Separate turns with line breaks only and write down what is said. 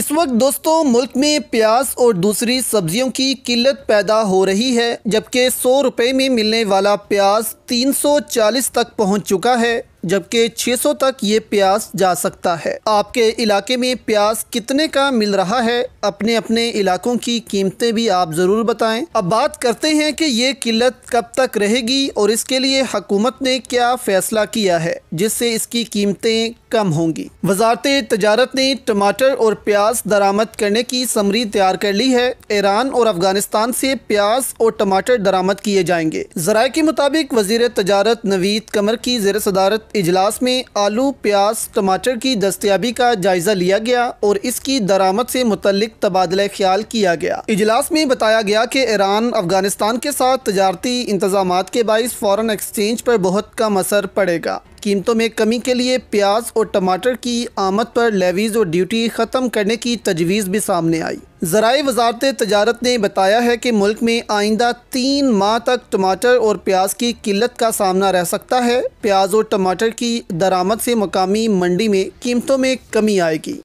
इस वक्त दोस्तों मुल्क में प्याज और दूसरी सब्जियों की किल्लत पैदा हो रही है जबकि सौ रुपए में मिलने वाला प्याज 340 तक पहुंच चुका है जबकि 600 तक ये प्याज जा सकता है आपके इलाके में प्याज कितने का मिल रहा है अपने अपने इलाकों की कीमतें भी आप ज़रूर बताएं अब बात करते हैं कि ये किल्लत कब तक रहेगी और इसके लिए हकूमत ने क्या फ़ैसला किया है जिससे इसकी कीमतें कम होंगी वजारत तजारत ने टमाटर और प्याज दरामद करने की समरी तैयार कर ली है ईरान और अफगानिस्तान से प्याज और टमाटर दरामद किए जाएंगे जराये के मुताबिक वजीर तजारत नवीद कमर की जेर सदारत इजलास में आलू प्याज टमाटर की दस्तियाबी का जायज़ा लिया गया और इसकी दरामद से मुतलिक तबादला ख्याल किया गया इजलास में बताया गया कि ईरान अफगानिस्तान के साथ तजारती इंतजाम के बायस फॉरन एक्सचेंज पर बहुत कम असर पड़ेगा कीमतों में कमी के लिए प्याज और टमाटर की आमद पर लेवीज़ और ड्यूटी ख़त्म करने की तजवीज़ भी सामने आई ज़राए वजारत तजारत ने बताया है कि मुल्क में आइंदा तीन माह तक टमाटर और प्याज की किल्लत का सामना रह सकता है प्याज और टमाटर की दरामद से मकामी मंडी में कीमतों में कमी आएगी